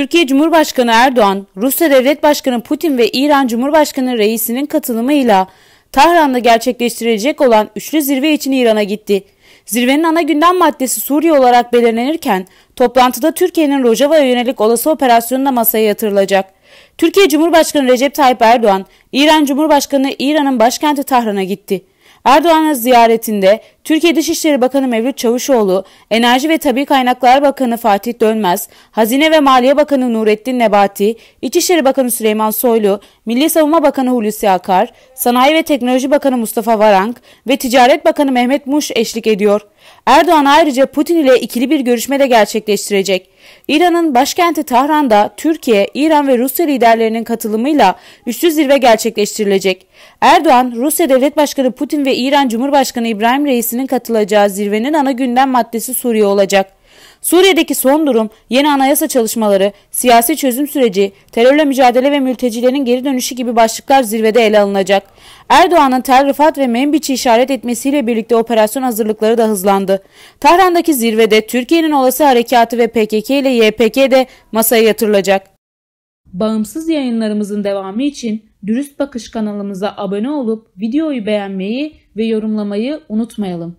Türkiye Cumhurbaşkanı Erdoğan, Rusya Devlet Başkanı Putin ve İran Cumhurbaşkanı Reisi'nin katılımıyla Tahran'da gerçekleştirilecek olan üçlü zirve için İran'a gitti. Zirvenin ana gündem maddesi Suriye olarak belirlenirken toplantıda Türkiye'nin Rojava'ya yönelik olası operasyonuna masaya yatırılacak. Türkiye Cumhurbaşkanı Recep Tayyip Erdoğan, İran Cumhurbaşkanı İran'ın başkenti Tahran'a gitti. Erdoğan'ın ziyaretinde Türkiye Dışişleri Bakanı Mevlüt Çavuşoğlu, Enerji ve Tabi Kaynaklar Bakanı Fatih Dönmez, Hazine ve Maliye Bakanı Nurettin Nebati, İçişleri Bakanı Süleyman Soylu, Milli Savunma Bakanı Hulusi Akar, Sanayi ve Teknoloji Bakanı Mustafa Varank ve Ticaret Bakanı Mehmet Muş eşlik ediyor. Erdoğan ayrıca Putin ile ikili bir görüşme de gerçekleştirecek. İran'ın başkenti Tahran'da Türkiye, İran ve Rusya liderlerinin katılımıyla üçlü zirve gerçekleştirilecek. Erdoğan, Rusya Devlet Başkanı Putin ve İran Cumhurbaşkanı İbrahim Reis ülkesinin katılacağı zirvenin ana gündem maddesi Suriye olacak. Suriye'deki son durum, yeni anayasa çalışmaları, siyasi çözüm süreci, terörle mücadele ve mültecilerin geri dönüşü gibi başlıklar zirvede ele alınacak. Erdoğan'ın Tel Rifat ve Membiç'i işaret etmesiyle birlikte operasyon hazırlıkları da hızlandı. Tahran'daki zirvede Türkiye'nin olası harekatı ve PKK ile YPK de masaya yatırılacak. Bağımsız yayınlarımızın devamı için Dürüst Bakış kanalımıza abone olup videoyu beğenmeyi ve yorumlamayı unutmayalım.